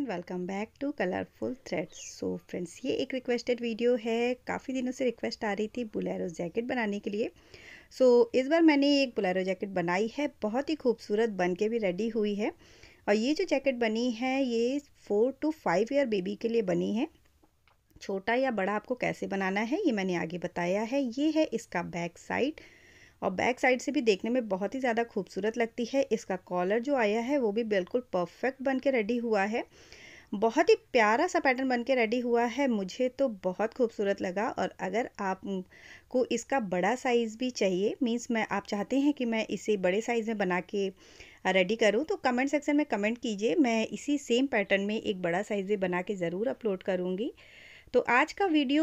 everyone welcome back to colourful threads so friends ये एक requested video है काफ़ी दिनों से रिक्वेस्ट आ रही थी बुलेरो जैकेट बनाने के लिए सो so, इस बार मैंने एक बुलेरो जैकेट बनाई है बहुत ही खूबसूरत बन के भी रेडी हुई है और ये जो जैकेट बनी है ये four to five year baby के लिए बनी है छोटा या बड़ा आपको कैसे बनाना है ये मैंने आगे बताया है ये है इसका बैक साइड और बैक साइड से भी देखने में बहुत ही ज़्यादा खूबसूरत लगती है इसका कॉलर जो आया है वो भी बिल्कुल परफेक्ट बन के रेडी हुआ है बहुत ही प्यारा सा पैटर्न बन के रेडी हुआ है मुझे तो बहुत खूबसूरत लगा और अगर आप को इसका बड़ा साइज़ भी चाहिए मीन्स मैं आप चाहते हैं कि मैं इसे बड़े साइज़ में बना के रेडी करूं तो कमेंट सेक्शन में कमेंट कीजिए मैं इसी सेम पैटर्न में एक बड़ा साइज़ बना के ज़रूर अपलोड करूँगी तो आज का वीडियो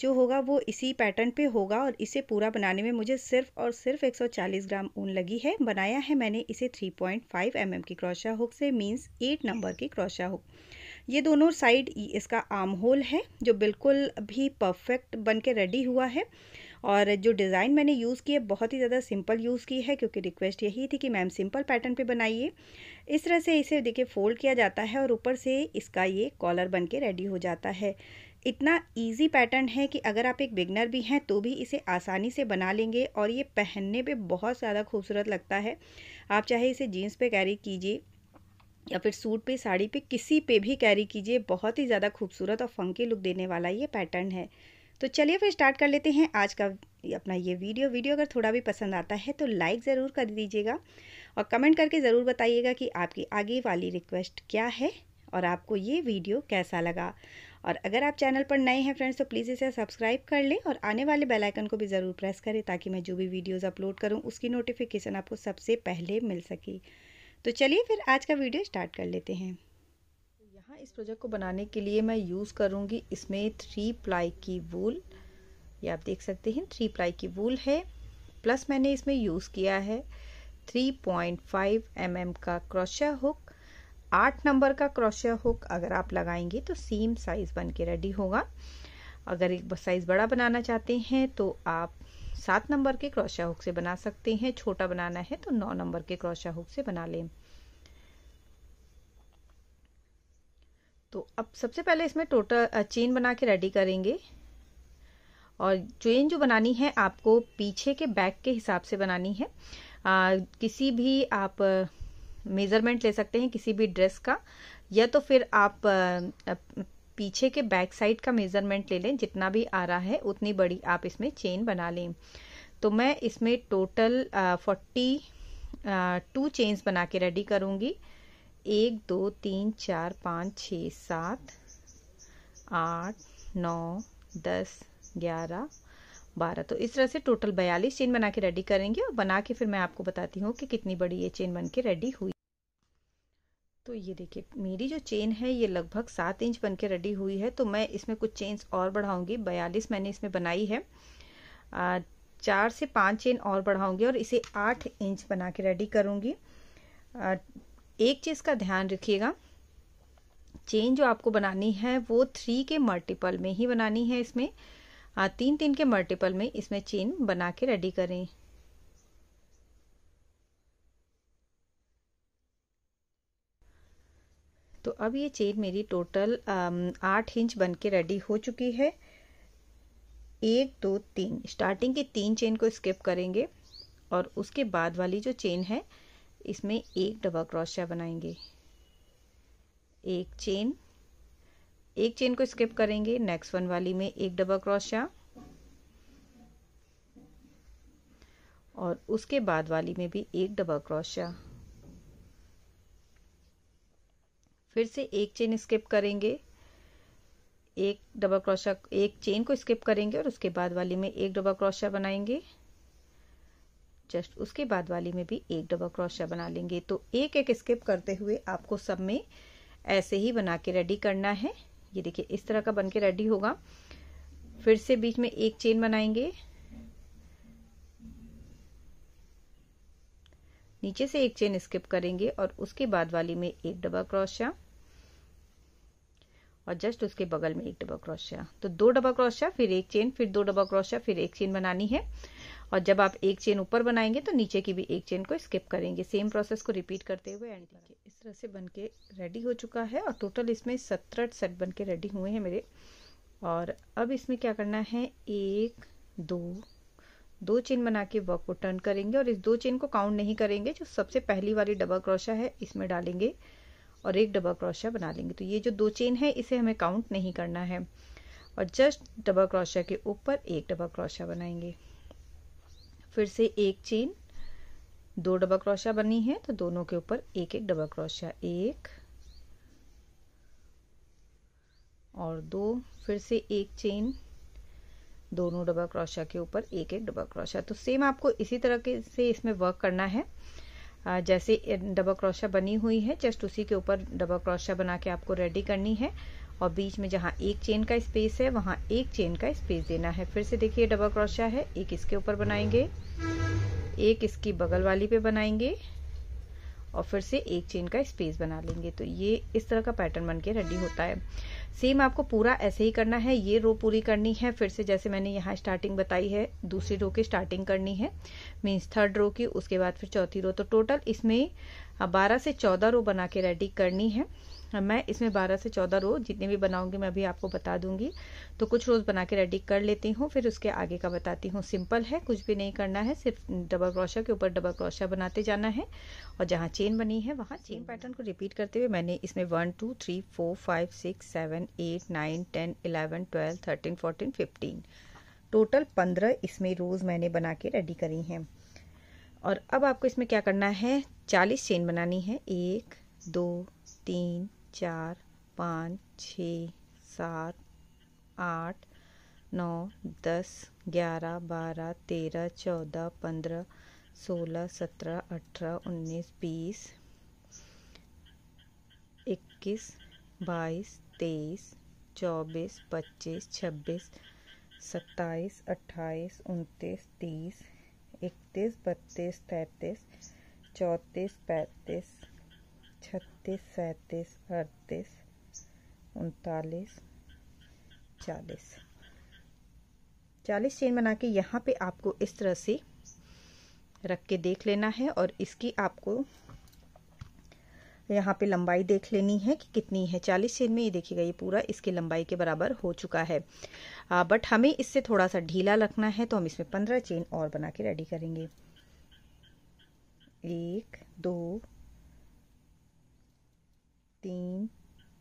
जो होगा वो इसी पैटर्न पे होगा और इसे पूरा बनाने में मुझे सिर्फ और सिर्फ 140 ग्राम ऊन लगी है बनाया है मैंने इसे 3.5 पॉइंट mm की क्रोशा हुक से मींस 8 नंबर की क्रोशा हुक ये दोनों साइड इसका आर्म होल है जो बिल्कुल भी परफेक्ट बन के रेडी हुआ है और जो डिज़ाइन मैंने यूज़ की है बहुत ही ज़्यादा सिंपल यूज़ की है क्योंकि रिक्वेस्ट यही थी कि मैम सिंपल पैटर्न पे बनाइए इस तरह से इसे देखिए फोल्ड किया जाता है और ऊपर से इसका ये कॉलर बन के रेडी हो जाता है इतना इजी पैटर्न है कि अगर आप एक बिगनर भी हैं तो भी इसे आसानी से बना लेंगे और ये पहनने पे बहुत ज़्यादा खूबसूरत लगता है आप चाहे इसे जीन्स पे कैरी कीजिए या फिर सूट पे साड़ी पे किसी पे भी कैरी कीजिए बहुत ही ज़्यादा खूबसूरत और फंकी लुक देने वाला ये पैटर्न है तो चलिए फिर स्टार्ट कर लेते हैं आज का अपना ये वीडियो वीडियो अगर थोड़ा भी पसंद आता है तो लाइक ज़रूर कर दीजिएगा और कमेंट करके ज़रूर बताइएगा कि आपकी आगे वाली रिक्वेस्ट क्या है और आपको ये वीडियो कैसा लगा और अगर आप चैनल पर नए हैं फ्रेंड्स तो प्लीज़ इसे सब्सक्राइब कर लें और आने वाले बेल आइकन को भी ज़रूर प्रेस करें ताकि मैं जो भी वीडियोस अपलोड करूं उसकी नोटिफिकेशन आपको सबसे पहले मिल सके तो चलिए फिर आज का वीडियो स्टार्ट कर लेते हैं यहाँ इस प्रोजेक्ट को बनाने के लिए मैं यूज़ करूँगी इसमें थ्री प्लाई की वूल ये आप देख सकते हैं थ्री प्लाई की वूल है प्लस मैंने इसमें यूज़ किया है 3.5 पॉइंट mm का क्रोशा हुक आठ नंबर का क्रोशिया हुक अगर आप लगाएंगे तो सेम साइज बन के रेडी होगा अगर एक साइज बड़ा बनाना चाहते हैं तो आप सात नंबर के क्रोशिया हुक से बना सकते हैं छोटा बनाना है तो नौ नंबर के क्रोशिया हुक से बना लें तो अब सबसे पहले इसमें टोटल चेन बना के रेडी करेंगे और चेन जो बनानी है आपको पीछे के बैक के हिसाब से बनानी है आ, किसी भी आप मेज़रमेंट ले सकते हैं किसी भी ड्रेस का या तो फिर आप पीछे के बैक साइड का मेज़रमेंट ले लें जितना भी आ रहा है उतनी बड़ी आप इसमें चेन बना लें तो मैं इसमें टोटल फोर्टी टू चेन्स बना के रेडी करूँगी एक दो तीन चार पाँच छ सात आठ नौ दस ग्यारह बारह तो इस तरह से टोटल बयालीस चेन बना के रेडी करेंगे और बना के फिर मैं आपको बताती हूँ कि कितनी बड़ी ये चेन बन के रेडी हुई तो ये देखिए मेरी जो चेन है ये लगभग सात इंच बन के रेडी हुई है तो मैं इसमें कुछ चेन्स और बढ़ाऊंगी बयालीस मैंने इसमें बनाई है आ, चार से पांच चेन और बढ़ाऊंगी और इसे आठ इंच बना के रेडी करूंगी आ, एक चीज़ का ध्यान रखिएगा चेन जो आपको बनानी है वो थ्री के मल्टीपल में ही बनानी है इसमें आ, तीन तीन के मल्टीपल में इसमें चेन बना के रेडी करें तो अब ये चेन मेरी टोटल um, आठ इंच बन के रेडी हो चुकी है एक दो तीन स्टार्टिंग की तीन चेन को स्किप करेंगे और उसके बाद वाली जो चेन है इसमें एक डबल क्रोशिया बनाएंगे एक चेन एक चेन को स्किप करेंगे नेक्स्ट वन वाली में एक डबल क्रोशिया और उसके बाद वाली में भी एक डबल क्रोशिया फिर से एक चेन स्किप करेंगे एक डबल क्रोशा एक चेन को स्किप करेंगे और उसके बाद वाली में एक डबल क्रोशा बनाएंगे जस्ट उसके बाद वाली में भी एक डबल क्रोशा बना लेंगे तो एक एक स्किप करते हुए आपको सब में ऐसे ही बना के रेडी करना है ये देखिए इस तरह का बन के रेडी होगा फिर से बीच में एक चेन बनाएंगे नीचे से एक चेन स्किप करेंगे और उसके बाद वाली में एक डबल क्रोशा और जस्ट उसके बगल में एक डबल क्रोशिया तो दो डबल क्रोशिया फिर एक चेन फिर दो डबल क्रोशिया फिर एक चेन बनानी है और जब आप एक चेन ऊपर बनाएंगे तो नीचे की भी एक चेन को स्किप करेंगे सेम प्रोसेस को रिपीट करते हुए एंड देखिए इस तरह से बन के रेडी हो चुका है और टोटल इसमें सत्रह सेट बन के रेडी हुए हैं मेरे और अब इसमें क्या करना है एक दो दो चेन बना के वर्क को टर्न करेंगे और इस दो चेन को काउंट नहीं करेंगे जो सबसे पहली वाली डबल क्रोशा है इसमें डालेंगे और एक डबल क्रोशिया बना लेंगे तो ये जो दो चेन है इसे हमें काउंट नहीं करना है और जस्ट डबल क्रोशिया के ऊपर एक डबल क्रोशिया बनाएंगे फिर से एक चेन दो डबल क्रोशिया बनी है तो दोनों के ऊपर एक एक डबल क्रोशिया एक और दो फिर से एक चेन दोनों डबल क्रोशिया के ऊपर एक एक डबल क्रोशिया तो सेम आपको इसी तरह के से इसमें वर्क करना है जैसे डबल क्रोशा बनी हुई है जस्ट उसी के ऊपर डबल क्रोशा बना के आपको रेडी करनी है और बीच में जहाँ एक चेन का स्पेस है वहाँ एक चेन का स्पेस देना है फिर से देखिए डबल क्रोशा है एक इसके ऊपर बनाएंगे एक इसकी बगल वाली पे बनाएंगे और फिर से एक चेन का स्पेस बना लेंगे तो ये इस तरह का पैटर्न बन के रेडी होता है सेम आपको पूरा ऐसे ही करना है ये रो पूरी करनी है फिर से जैसे मैंने यहाँ स्टार्टिंग बताई है दूसरी रो की स्टार्टिंग करनी है मीन्स थर्ड रो की उसके बाद फिर चौथी रो तो टोटल इसमें बारह से चौदह रो बना के रेडी करनी है हाँ, मैं इसमें 12 से 14 रोज जितने भी बनाऊंगी मैं अभी आपको बता दूंगी तो कुछ रोज़ बना के रेडी कर लेती हूँ फिर उसके आगे का बताती हूँ सिंपल है कुछ भी नहीं करना है सिर्फ डबल क्रोशा के ऊपर डबल क्रोशा बनाते जाना है और जहाँ चेन बनी है वहाँ चेन पैटर्न को रिपीट करते हुए मैंने इसमें one two three four five six seven eight nine ten eleven twelve thirteen fourteen fifteen total पंद्रह इसमें रोज़ मैंने बना के रेडी करी हैं और अब आपको इसमें क्या करना है चालीस चेन बनानी है एक दो तीन चार पाँच छ सात आठ नौ दस ग्यारह बारह तेरह चौदह पंद्रह सोलह सत्रह अठारह उन्नीस बीस इक्कीस बाईस तेईस चौबीस पच्चीस छब्बीस सत्ताईस अट्ठाईस उनतीस तीस इकतीस बत्तीस तैंतीस चौंतीस पैंतीस छत्तीस सैंतीस अड़तीस उनतालीस चालीस चालीस चेन बना के यहाँ पे आपको इस तरह से रख के देख लेना है और इसकी आपको यहाँ पे लंबाई देख लेनी है कि कितनी है चालीस चेन में ये देखिएगा ये पूरा इसकी लंबाई के बराबर हो चुका है आ, बट हमें इससे थोड़ा सा ढीला रखना है तो हम इसमें पंद्रह चेन और बना के रेडी करेंगे एक दो तीन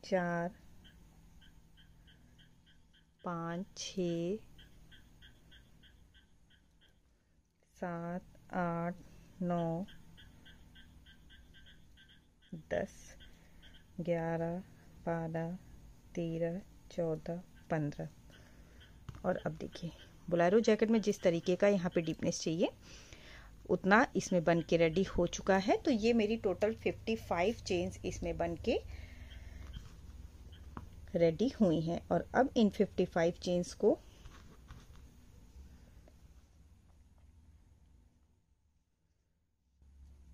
चार पाँच छ सात आठ नौ दस ग्यारह बारह तेरह चौदह पंद्रह और अब देखिए बुलारो जैकेट में जिस तरीके का यहाँ पे डीपनेस चाहिए उतना इसमें बन के रेडी हो चुका है तो ये मेरी टोटल 55 चेन्स इसमें बन के रेडी हुई हैं और अब इन 55 चेन्स को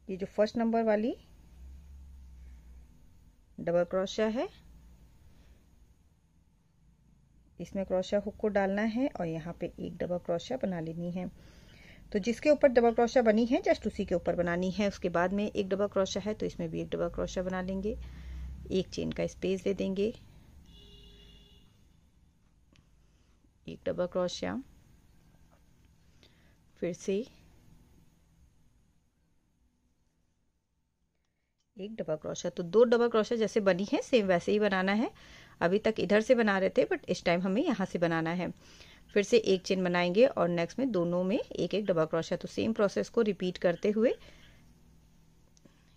ये जो फर्स्ट नंबर वाली डबल क्रोशा है इसमें क्रोशा हुक को डालना है और यहाँ पे एक डबल क्रोशा बना लेनी है तो जिसके ऊपर डबल क्रोशा बनी है जस्ट उसी के ऊपर बनानी है उसके बाद में एक डबल क्रोशा है तो इसमें भी एक डबल क्रोशा बना लेंगे एक चेन का स्पेस दे देंगे एक डबल क्रोशा फिर से एक डबल क्रोशा तो दो डबल क्रोशा जैसे बनी है सेम वैसे ही बनाना है अभी तक इधर से बना रहे थे बट इस टाइम हमें यहाँ से बनाना है फिर से एक चेन बनाएंगे और नेक्स्ट में दोनों में एक एक डबल क्रोशिया तो सेम प्रोसेस को रिपीट करते हुए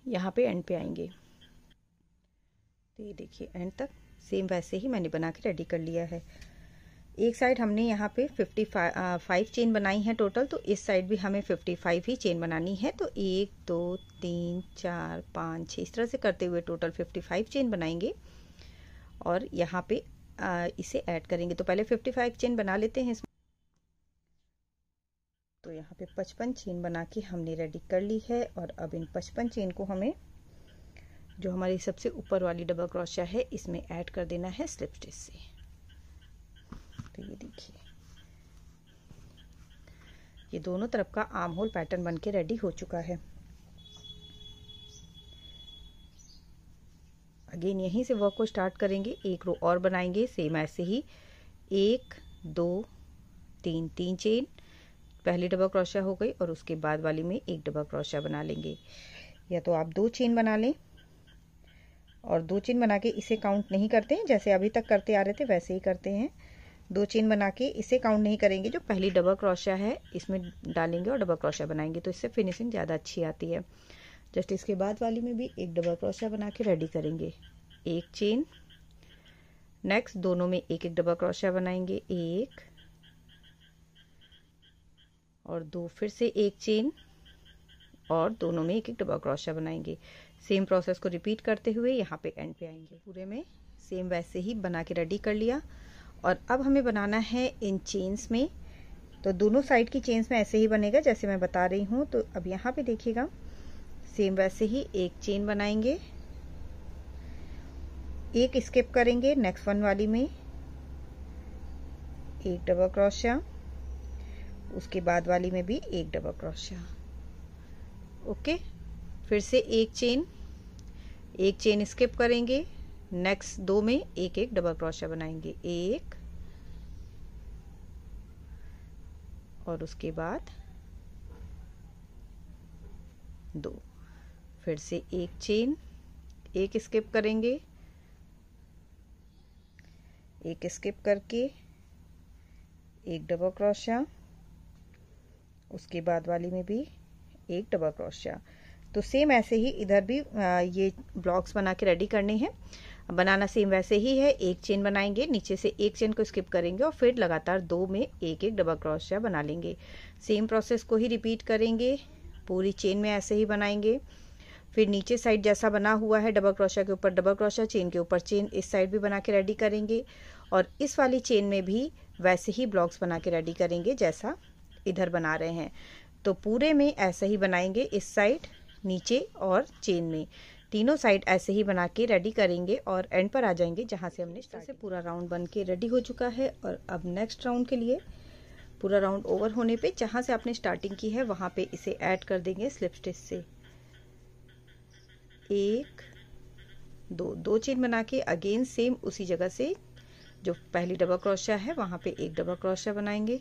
यहाँ पे एंड पे आएंगे तो ये देखिए एंड तक सेम वैसे ही मैंने बना के रेडी कर लिया है एक साइड हमने यहाँ पे 55 फाइव चेन बनाई है टोटल तो इस साइड भी हमें 55 ही चेन बनानी है तो एक दो तीन चार पाँच छः इस तरह से करते हुए टोटल 55 चेन बनाएंगे और यहाँ पे इसे ऐड करेंगे तो पहले 55 चेन बना लेते हैं इसमें तो यहाँ पे 55 चेन बना के हमने रेडी कर ली है और अब इन 55 चेन को हमें जो हमारी सबसे ऊपर वाली डबल क्रोशिया है इसमें ऐड कर देना है स्लिप स्टिच से तो ये देखिए ये दोनों तरफ का आर्म होल पैटर्न बन के रेडी हो चुका है अगेन यहीं से वर्क को स्टार्ट करेंगे एक रो और बनाएंगे सेम ऐसे ही एक दो तीन तीन चेन पहली डबल क्रोशिया हो गई और उसके बाद वाली में एक डबल क्रोशिया बना लेंगे या तो आप दो चेन बना लें और दो चेन बना के इसे काउंट नहीं करते हैं जैसे अभी तक करते आ रहे थे वैसे ही करते हैं दो चेन बना के इसे काउंट नहीं करेंगे जो पहली डबल क्रोशिया है इसमें डालेंगे और डबल क्रोशिया बनाएंगे तो इससे फिनिशिंग ज़्यादा अच्छी आती है जस्ट इसके बाद वाली में भी एक डबल क्रोशिया बना के रेडी करेंगे एक चेन नेक्स्ट दोनों में एक एक डबल क्रोशिया बनाएंगे एक और दो फिर से एक चेन और दोनों में एक एक डबल क्रोशिया बनाएंगे सेम प्रोसेस को रिपीट करते हुए यहाँ पे एंड पे आएंगे पूरे में सेम वैसे ही बना के रेडी कर लिया और अब हमें बनाना है इन चेन्स में तो दोनों साइड की चेन्स में ऐसे ही बनेगा जैसे मैं बता रही हूँ तो अब यहाँ पे देखिएगा सेम वैसे ही एक चेन बनाएंगे एक स्किप करेंगे नेक्स्ट वन वाली में एक डबल क्रोशिया उसके बाद वाली में भी एक डबल क्रोशिया ओके फिर से एक चेन एक चेन स्किप करेंगे नेक्स्ट दो में एक एक डबल क्रोशिया बनाएंगे एक और उसके बाद दो फिर से एक चेन एक स्किप करेंगे एक स्किप करके एक डबल क्रोशिया उसके बाद वाली में भी एक डबल क्रोशिया तो सेम ऐसे ही इधर भी ये ब्लॉक्स बना के रेडी करने हैं बनाना सेम वैसे ही है एक चेन बनाएंगे नीचे से एक चेन को स्किप करेंगे और फिर लगातार दो में एक एक डबल क्रोशिया बना लेंगे सेम प्रोसेस को ही रिपीट करेंगे पूरी चेन में ऐसे ही बनाएंगे फिर नीचे साइड जैसा बना हुआ है डबल क्रोशा के ऊपर डबल क्रोशा चेन के ऊपर चेन इस साइड भी बना के रेडी करेंगे और इस वाली चेन में भी वैसे ही ब्लॉक्स बना के रेडी करेंगे जैसा इधर बना रहे हैं तो पूरे में ऐसे ही बनाएंगे इस साइड नीचे और चेन में तीनों साइड ऐसे ही बना के रेडी करेंगे और एंड पर आ जाएंगे जहाँ से हमने से पूरा राउंड बन के रेडी हो चुका है और अब नेक्स्ट राउंड के लिए पूरा राउंड ओवर होने पे जहाँ से आपने स्टार्टिंग की है वहाँ पे इसे ऐड कर देंगे स्लिप स्टिच से एक दो दो चेन बना के अगेन सेम उसी जगह से जो पहली डबल क्रोशिया है वहां पे एक डबल क्रोशिया बनाएंगे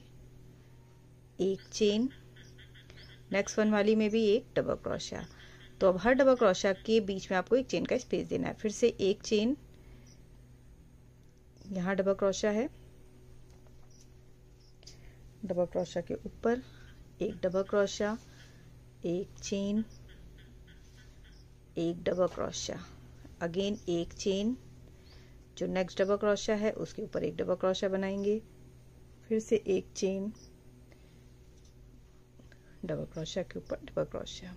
एक चेन नेक्स्ट वन वाली में भी एक डबल क्रोशिया तो अब हर डबल क्रोशिया के बीच में आपको एक चेन का स्पेस देना है फिर से एक चेन यहाँ डबल क्रोशिया है डबल क्रोशिया के ऊपर एक डबल क्रोशिया एक चेन एक डबल क्रोशिया अगेन एक चेन जो नेक्स्ट डबल क्रोशिया है उसके ऊपर एक डबल क्रोशिया बनाएंगे फिर से एक चेन डबल क्रोशिया के ऊपर डबल क्रोशिया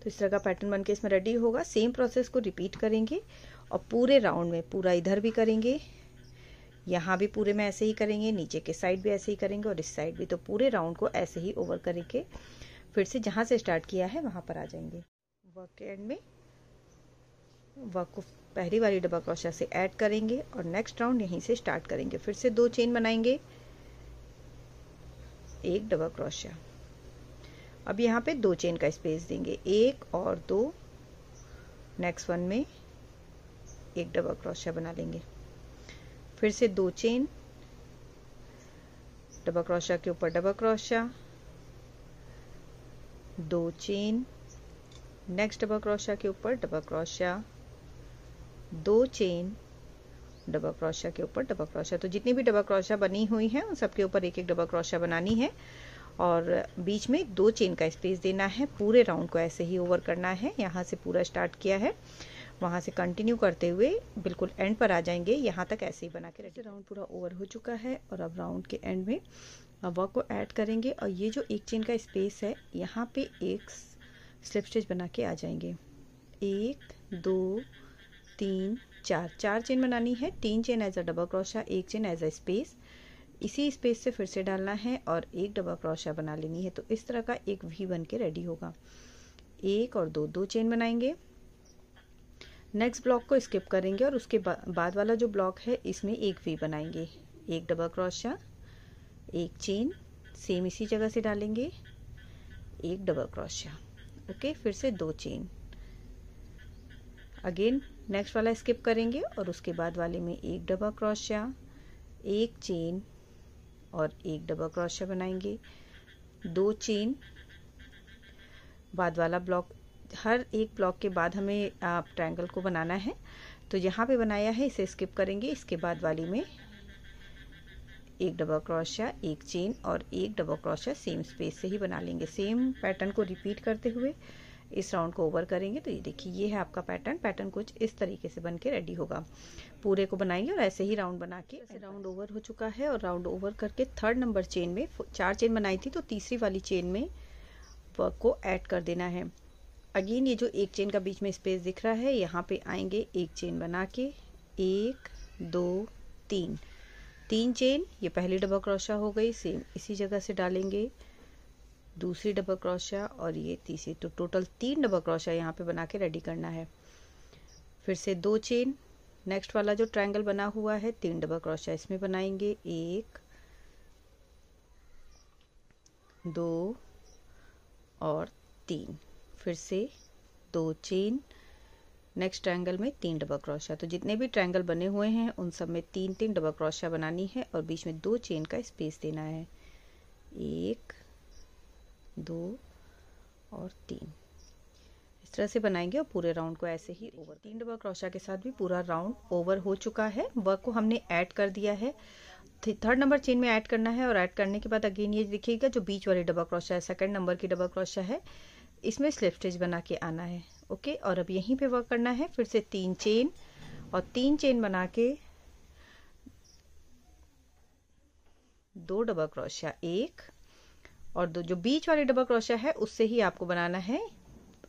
तो इस तरह का पैटर्न बनके इसमें रेडी होगा सेम प्रोसेस को रिपीट करेंगे और पूरे राउंड में पूरा इधर भी करेंगे यहाँ भी पूरे में ऐसे ही करेंगे नीचे के साइड भी ऐसे ही करेंगे और इस साइड भी तो पूरे राउंड को ऐसे ही ओवर करके फिर से जहाँ से स्टार्ट किया है वहाँ पर आ जाएंगे वर्क के एंड में वर्क को पहली वाली डबल क्रोशिया से ऐड करेंगे और नेक्स्ट राउंड यहीं से स्टार्ट करेंगे फिर से दो चेन बनाएंगे एक डबल क्रोशिया अब यहाँ पे दो चेन का स्पेस देंगे एक और दो नेक्स्ट वन में एक डबल क्रोशा बना लेंगे फिर से दो चेन डबल क्रोशा के ऊपर डबल क्रोशिया दो चेन नेक्स्ट डबल क्रोशिया के ऊपर डबल क्रोशिया दो चेन डबल क्रोशिया के ऊपर डबल क्रोशिया तो जितनी भी डबल क्रोशिया बनी हुई है उन सबके ऊपर एक एक डबल क्रोशिया बनानी है और बीच में दो चेन का स्पेस देना है पूरे राउंड को ऐसे ही ओवर करना है यहाँ से पूरा स्टार्ट किया है वहाँ से कंटिन्यू करते हुए बिल्कुल एंड पर आ जाएंगे यहाँ तक ऐसे ही बना के रखें राउंड पूरा ओवर हो चुका है और अब राउंड के एंड में अब वर्क को ऐड करेंगे और ये जो एक चेन का स्पेस है यहाँ पे एक स्लिप स्टिच बना के आ जाएंगे एक दो तीन चार चार चेन बनानी है तीन chain as a double crochet एक चेन एज अ स्पेस इसी स्पेस से फिर से डालना है और एक डबल क्रोशा बना लेनी है तो इस तरह का एक वी बन के रेडी होगा एक और दो दो चेन बनाएंगे नेक्स्ट ब्लॉक को स्किप करेंगे और उसके बा, बाद वाला जो ब्लॉक है इसमें एक वी बनाएंगे एक डबल क्रोशा एक चेन सेम इसी जगह से डालेंगे एक डबल क्रोशा ओके फिर से दो चेन अगेन नेक्स्ट वाला स्किप करेंगे और उसके बाद वाले में एक डबल क्रोशिया एक चेन और एक डबल क्रोशिया बनाएंगे दो चेन बाद वाला ब्लॉक हर एक ब्लॉक के बाद हमें ट्रायंगल को बनाना है तो यहाँ पे बनाया है इसे स्किप करेंगे इसके बाद वाली में एक डबल क्रोशिया एक चेन और एक डबल क्रोशिया सेम स्पेस से ही बना लेंगे सेम पैटर्न को रिपीट करते हुए इस राउंड को ओवर करेंगे तो ये देखिए ये है आपका पैटर्न पैटर्न कुछ इस तरीके से बन के रेडी होगा पूरे को बनाएंगे और ऐसे ही राउंड बना के ऐसे राउंड ओवर हो चुका है और राउंड ओवर करके थर्ड नंबर चेन में चार चेन बनाई थी तो तीसरी वाली चेन में वर्क को ऐड कर देना है अगेन ये जो एक चेन का बीच में स्पेस दिख रहा है यहाँ पर आएंगे एक चेन बना के एक दो तीन तीन चेन ये पहली डबल क्रोशा हो गई सेम इसी जगह से डालेंगे दूसरी डबल क्रोशा और ये तीसरी तो टोटल तीन डबल क्रोशा यहाँ पे बना के रेडी करना है फिर से दो चेन नेक्स्ट वाला जो ट्रायंगल बना हुआ है तीन डबल क्रोशा इसमें बनाएंगे एक दो और तीन फिर से दो चेन नेक्स्ट ट्रायंगल में तीन डबल क्रोशिया तो जितने भी ट्रायंगल बने हुए हैं उन सब में तीन तीन डबल क्रोशिया बनानी है और बीच में दो चेन का स्पेस देना है एक दो और तीन इस तरह से बनाएंगे और पूरे राउंड को ऐसे ही ओवर तीन डबल क्रोशिया के साथ भी पूरा राउंड ओवर हो चुका है वर्क को हमने ऐड कर दिया है थर्ड नंबर चेन में ऐड करना है और ऐड करने के बाद अगेन ये देखिएगा जो बीच वाली डबल क्रोशिया है सेकेंड नंबर की डबल क्रोशिया है इसमें स्लिप स्टिच बना के आना है ओके और अब यहीं पे वर्क करना है फिर से तीन चेन और तीन चेन बना के दो डबल क्रोशिया एक और दो जो बीच वाली डबल क्रोशिया है उससे ही आपको बनाना है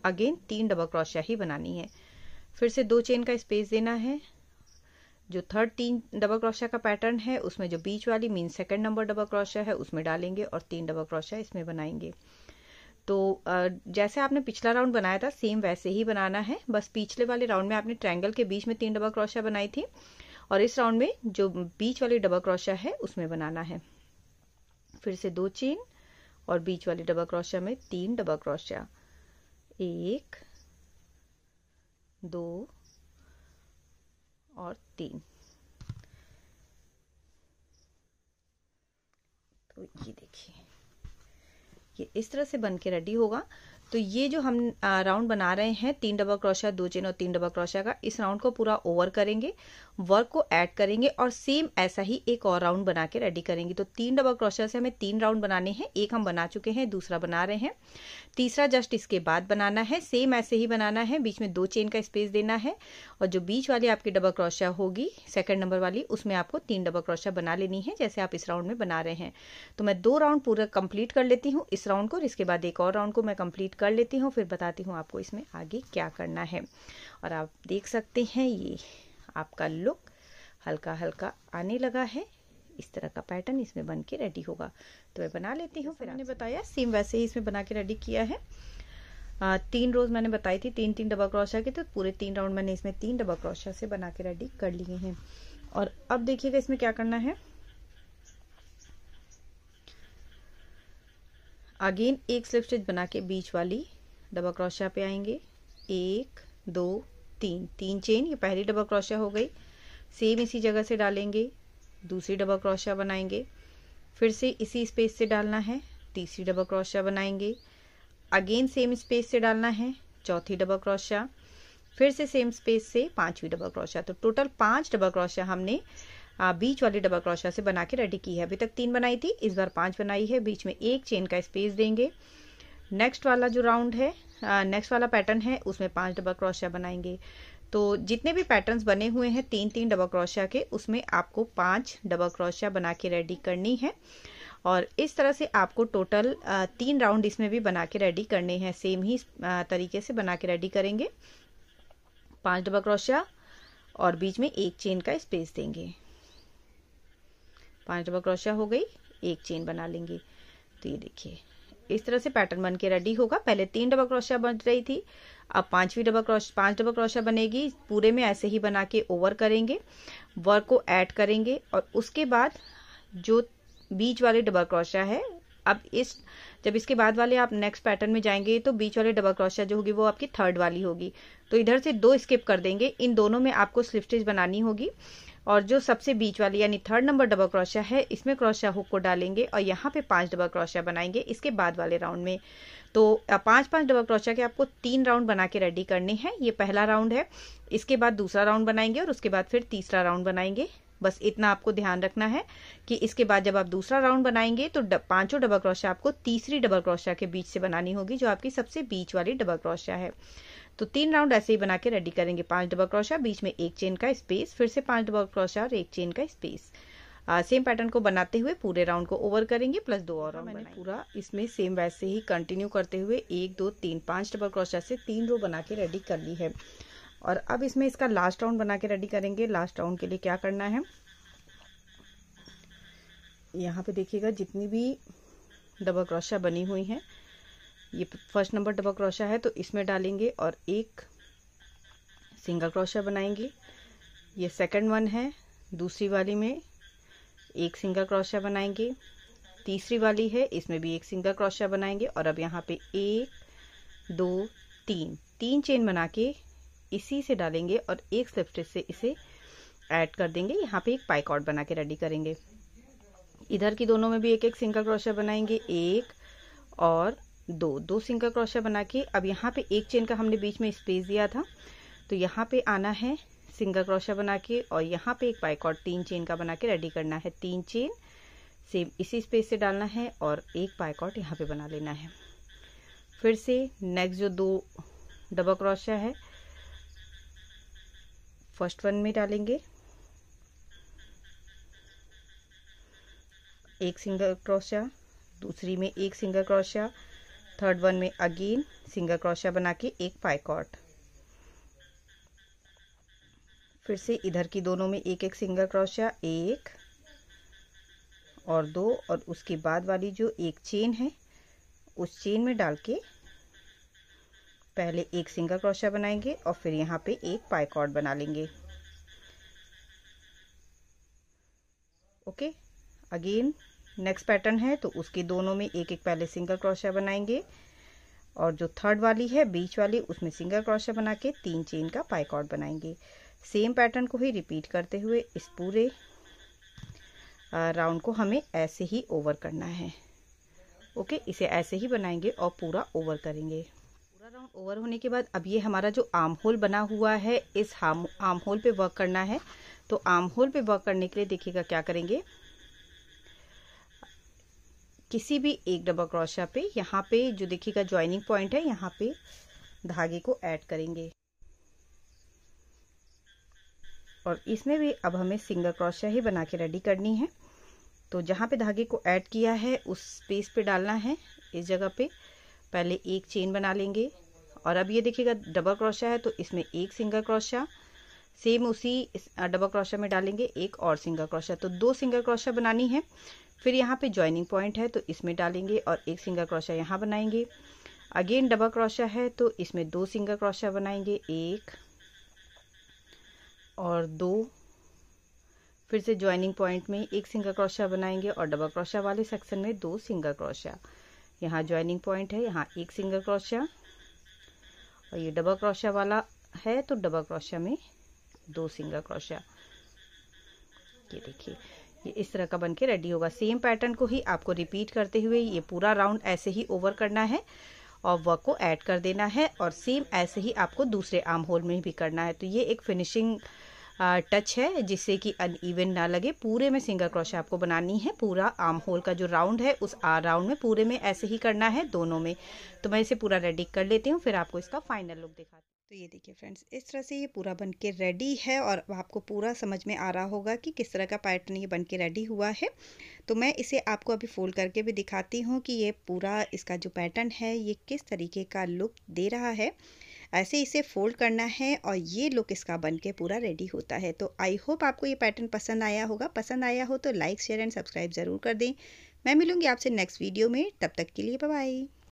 अगेन तीन डबल क्रोशिया ही बनानी है फिर से दो चेन का स्पेस देना है जो थर्ड तीन डबल क्रोशिया का पैटर्न है उसमें जो बीच वाली mean second number double crochet है उसमें डालेंगे और तीन डबल क्रोशिया इसमें बनाएंगे तो जैसे आपने पिछला राउंड बनाया था सेम वैसे ही बनाना है बस पिछले वाले राउंड में आपने ट्रायंगल के बीच में तीन डबल क्रोशिया बनाई थी और इस राउंड में जो बीच वाली डबल क्रोशिया है उसमें बनाना है फिर से दो चेन और बीच वाली डबल क्रोशिया में तीन डबल क्रोशिया एक दो और तीन तो ये देखिए ये इस तरह से बन के रेडी होगा तो ये जो हम राउंड बना रहे हैं तीन डबल क्रोशिया दो चेन और तीन डबल क्रोशिया का इस राउंड को पूरा ओवर करेंगे वर्क को ऐड करेंगे और सेम ऐसा ही एक और राउंड बना के रेडी करेंगे तो तीन डबल क्रोशिया से हमें तीन राउंड बनाने हैं एक हम बना चुके हैं दूसरा बना रहे हैं तीसरा जस्ट इसके बाद बनाना है सेम ऐसे ही बनाना है बीच में दो चेन का स्पेस देना है और जो बीच वाली आपकी डबल क्रोशिया होगी सेकेंड नंबर वाली उसमें आपको तीन डबल क्रोशिया बना लेनी है जैसे आप इस राउंड में बना रहे हैं तो मैं दो राउंड पूरा कंप्लीट कर लेती हूँ इस राउंड को और इसके बाद एक और राउंड को मैं कंप्लीट कर लेती हूँ फिर बताती हूँ आपको इसमें आगे क्या करना है और आप देख सकते हैं ये आपका लुक हल्का हल्का आने लगा है इस तरह का पैटर्न इसमें बन के रेडी होगा तो मैं बना लेती हूँ फिर मैंने बताया सेम वैसे ही इसमें बना के रेडी किया है आ, तीन रोज मैंने बताई थी तीन तीन डबल क्रोशिया के तो पूरे तीन राउंड मैंने इसमें तीन डबल क्रोशिया से बना के रेडी कर लिए हैं और अब देखिएगा इसमें क्या करना है अगेन एक स्लिप स्टिच बना के बीच वाली डबल क्रोशिया पे आएंगे एक दो तीन तीन चेन ये पहली डबल क्रोशिया हो गई सेम इसी जगह से डालेंगे दूसरी डबल क्रोशिया बनाएंगे फिर से इसी स्पेस से डालना है तीसरी डबल क्रोशिया बनाएंगे अगेन सेम स्पेस से डालना है चौथी डबल क्रोशिया फिर से सेम स्पेस से पांचवी डबल क्रोशिया तो टोटल पांच डबल क्रोशिया हमने बीच वाली डबल क्रोशिया से बना के रेडी की है अभी तक तीन बनाई थी इस बार पांच बनाई है बीच में एक चेन का स्पेस देंगे नेक्स्ट वाला जो राउंड है नेक्स्ट वाला पैटर्न है उसमें पांच डबल क्रोशिया बनाएंगे तो जितने भी पैटर्न्स बने हुए हैं तीन तीन डबल क्रोशिया के उसमें आपको पांच डबल क्रोशिया बना के रेडी करनी है और इस तरह से आपको टोटल तीन राउंड इसमें भी बना के रेडी करने हैं सेम ही तरीके से बना के रेडी करेंगे पांच डबल क्रोशिया और बीच में एक चेन का स्पेस देंगे पांच डबल क्रोशिया हो गई एक चेन बना लेंगे तो ये देखिए इस तरह से पैटर्न बन के रेडी होगा पहले तीन डबल क्रोशिया बन रही थी अब पांचवी डबल क्रॉश पांच डबल क्रोशिया बनेगी पूरे में ऐसे ही बना के ओवर करेंगे वर्क को ऐड करेंगे और उसके बाद जो बीच वाले डबल क्रोशिया है अब इस जब इसके बाद वाले आप नेक्स्ट पैटर्न में जाएंगे तो बीच वाले डबल क्रोशिया जो होगी वो आपकी थर्ड वाली होगी तो इधर से दो स्किप कर देंगे इन दोनों में आपको स्लिप स्टिच बनानी होगी और जो सबसे बीच वाली यानी थर्ड नंबर डबल क्रोशिया है इसमें क्रोशिया हुक को डालेंगे और यहाँ पे पांच डबल क्रोशिया बनाएंगे इसके बाद वाले राउंड में तो पांच पांच डबल क्रोशिया के आपको तीन राउंड बना के रेडी करने हैं ये पहला राउंड है इसके बाद दूसरा राउंड बनाएंगे और उसके बाद फिर तीसरा राउंड बनाएंगे बस इतना आपको ध्यान रखना है कि इसके बाद जब आप दूसरा राउंड बनाएंगे तो डब, पांचों डबल क्रोशिया आपको तीसरी डबल क्रोशिया के बीच से बनानी होगी जो आपकी सबसे बीच वाली डबल क्रोशिया है तो तीन राउंड ऐसे ही बना के रेडी करेंगे पांच डबल क्रोशा बीच में एक चेन का स्पेस फिर से पांच डबल क्रोशा और एक चेन का स्पेस आ, सेम पैटर्न को बनाते हुए पूरे राउंड को ओवर करेंगे प्लस दो और मैंने पूरा इसमें सेम वैसे ही कंटिन्यू करते हुए एक दो तीन पांच डबल क्रोशा से तीन रो बना के रेडी कर ली है और अब इसमें इसका लास्ट राउंड बना के रेडी करेंगे लास्ट राउंड के लिए क्या करना है यहाँ पे देखिएगा जितनी भी डबल क्रोशा बनी हुई है ये फर्स्ट नंबर डबल क्रोशा है तो इसमें डालेंगे और एक सिंगल क्रोशा बनाएंगे ये सेकंड वन है दूसरी वाली में एक सिंगल क्रोशा बनाएंगे तीसरी वाली है इसमें भी एक सिंगल क्रोशा बनाएंगे और अब यहाँ पे एक दो तीन तीन चेन बना के इसी से डालेंगे और एक स्लिपस्टिच से इसे ऐड कर देंगे यहाँ पे एक पाइकॉट बना के रेडी करेंगे इधर की दोनों में भी एक एक सिंगल क्रोशिया बनाएंगे एक और दो दो सिंगल क्रोशिया बना के अब यहाँ पे एक चेन का हमने बीच में स्पेस दिया था तो यहाँ पे आना है सिंगल क्रोशिया बना के और यहाँ पे एक पाइकॉट तीन चेन का बना के रेडी करना है तीन चेन सेम इसी स्पेस से डालना है और एक पाइकॉट यहाँ पे बना लेना है फिर से नेक्स्ट जो दो डबल क्रोशिया है फर्स्ट वन में डालेंगे एक सिंगल क्रोशिया दूसरी में एक सिंगल क्रोशिया थर्ड वन में अगेन सिंगल क्रोशिया बना के एक पाइकॉट फिर से इधर की दोनों में एक एक सिंगल क्रोशिया एक और दो और उसके बाद वाली जो एक चेन है उस चेन में डाल के पहले एक सिंगल क्रोशिया बनाएंगे और फिर यहाँ पे एक पाइकॉट बना लेंगे ओके अगेन नेक्स्ट पैटर्न है तो उसके दोनों में एक एक पहले सिंगल क्रोशिया बनाएंगे और जो थर्ड वाली है बीच वाली उसमें सिंगल क्रोशिया बना के तीन चेन का पाइकॉट बनाएंगे सेम पैटर्न को ही रिपीट करते हुए इस पूरे राउंड को हमें ऐसे ही ओवर करना है ओके इसे ऐसे ही बनाएंगे और पूरा ओवर करेंगे राउंड ओवर होने के बाद अब ये हमारा जो आम होल बना हुआ है इस आम होल पे वर्क करना है तो आम होल पे वर्क करने के लिए देखिएगा क्या करेंगे किसी भी एक डबल क्रोशा पे यहाँ पे जो देखिएगा ज्वाइनिंग पॉइंट है यहाँ पे धागे को ऐड करेंगे और इसमें भी अब हमें सिंगल क्रोशिया ही बना के रेडी करनी है तो जहाँ पे धागे को ऐड किया है उस स्पेस पे डालना है इस जगह पे पहले एक चेन बना लेंगे और अब ये देखिएगा डबल क्रोशा है तो इसमें एक सिंगल क्रोशा सेम उसी डबल क्रोशा में डालेंगे एक और सिंगल क्रोशा तो दो सिंगल क्रोशा बनानी है फिर यहाँ पे ज्वाइनिंग पॉइंट है तो इसमें डालेंगे और एक सिंगल क्रोशा यहाँ बनाएंगे अगेन डबल क्रोशा है तो इसमें दो सिंगल क्रोशा बनाएंगे एक और दो फिर से ज्वाइनिंग पॉइंट में एक सिंगल क्रोशा बनाएंगे और डबल क्रोशा वाले सेक्शन में दो सिंगल क्रोशा यहाँ ज्वाइनिंग पॉइंट है यहाँ एक सिंगल क्रोशा और तो ये डबल क्रोशिया वाला है तो डबल क्रोशिया में दो सिंगल क्रोशिया ये देखिए ये इस तरह का बनके रेडी होगा सेम पैटर्न को ही आपको रिपीट करते हुए ये पूरा राउंड ऐसे ही ओवर करना है और वर्क को ऐड कर देना है और सेम ऐसे ही आपको दूसरे आर्म होल में भी करना है तो ये एक फिनिशिंग टच है जिससे कि अनइवन ना लगे पूरे में सिंगल क्रोशे आपको बनानी है पूरा आर्म होल का जो राउंड है उस राउंड में पूरे में ऐसे ही करना है दोनों में तो मैं इसे पूरा रेडी कर लेती हूँ फिर आपको इसका फाइनल लुक दिखाती तो ये देखिए फ्रेंड्स इस तरह से ये पूरा बन के रेडी है और आपको पूरा समझ में आ रहा होगा कि किस तरह का पैटर्न ये बन के रेडी हुआ है तो मैं इसे आपको अभी फोल्ड करके भी दिखाती हूँ कि ये पूरा इसका जो पैटर्न है ये किस तरीके का लुक दे रहा है ऐसे इसे फोल्ड करना है और ये लुक इसका बन के पूरा रेडी होता है तो आई होप आपको ये पैटर्न पसंद आया होगा पसंद आया हो तो लाइक शेयर एंड सब्सक्राइब ज़रूर कर दें मैं मिलूँगी आपसे नेक्स्ट वीडियो में तब तक के लिए बाय